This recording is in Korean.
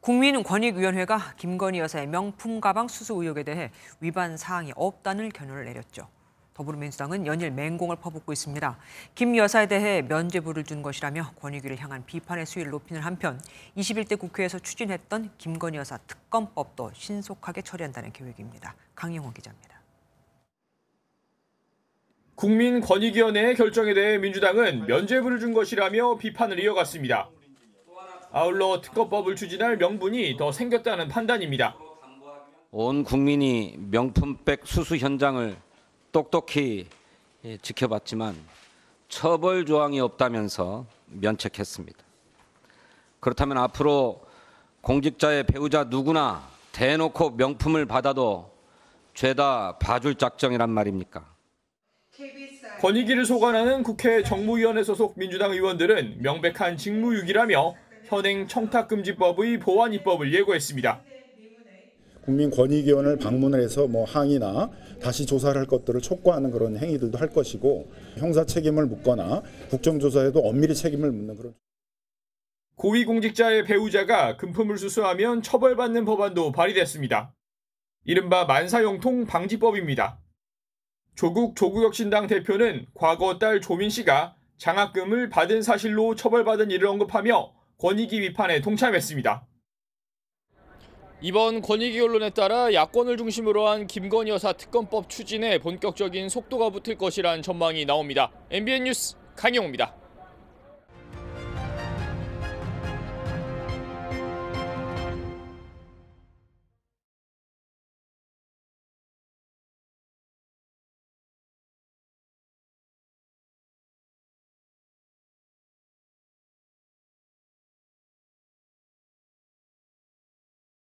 국민권익위원회가 김건희 여사의 명품 가방 수수 의혹에 대해 위반 사항이 없다는 견론를 내렸죠. 더불어민주당은 연일 맹공을 퍼붓고 있습니다. 김 여사에 대해 면죄부를 준 것이라며 권익위를 향한 비판의 수위를 높이는 한편 21대 국회에서 추진했던 김건희 여사 특검법도 신속하게 처리한다는 계획입니다. 강영호 기자입니다. 국민권익위원회의 결정에 대해 민주당은 면죄부를 준 것이라며 비판을 이어갔습니다. 아울러 특허법을 추진할 명분이 더 생겼다는 판단입니다. 온 국민이 명품백 수수 현장을 똑똑히 예, 지켜봤지만 처벌 조항이 없다면서 면책했습니다. 그렇다면 앞으로 공직자의 배우자 누구나 대놓고 명품을 받아도 죄다 봐줄 작정이란 말입니까? 권익위를 소관하는 국회 정무위원회 소속 민주당 의원들은 명백한 직무유기라며 현행 청탁금지법의 보완 입법을 예고했습니다. 국민권익위원을 방문을 해서 뭐 항의나 다시 조사를 할 것들을 촉구하는 그런 행위들도 할 것이고 형사 책임을 묻거나 국정조사에도 엄밀히 책임을 묻는 그런 고위공직자의 배우자가 금품을 수수하면 처벌받는 법안도 발의됐습니다. 이른바 만사용통 방지법입니다. 조국 조국혁신당 대표는 과거 딸 조민 씨가 장학금을 받은 사실로 처벌받은 일을 언급하며 권익위 비판에 동참했습니다. 이번 권익위 언론에 따라 야권을 중심으로 한 김건희 여사 특검법 추진에 본격적인 속도가 붙을 것이란 전망이 나옵니다. MBN 뉴스 강영호입니다.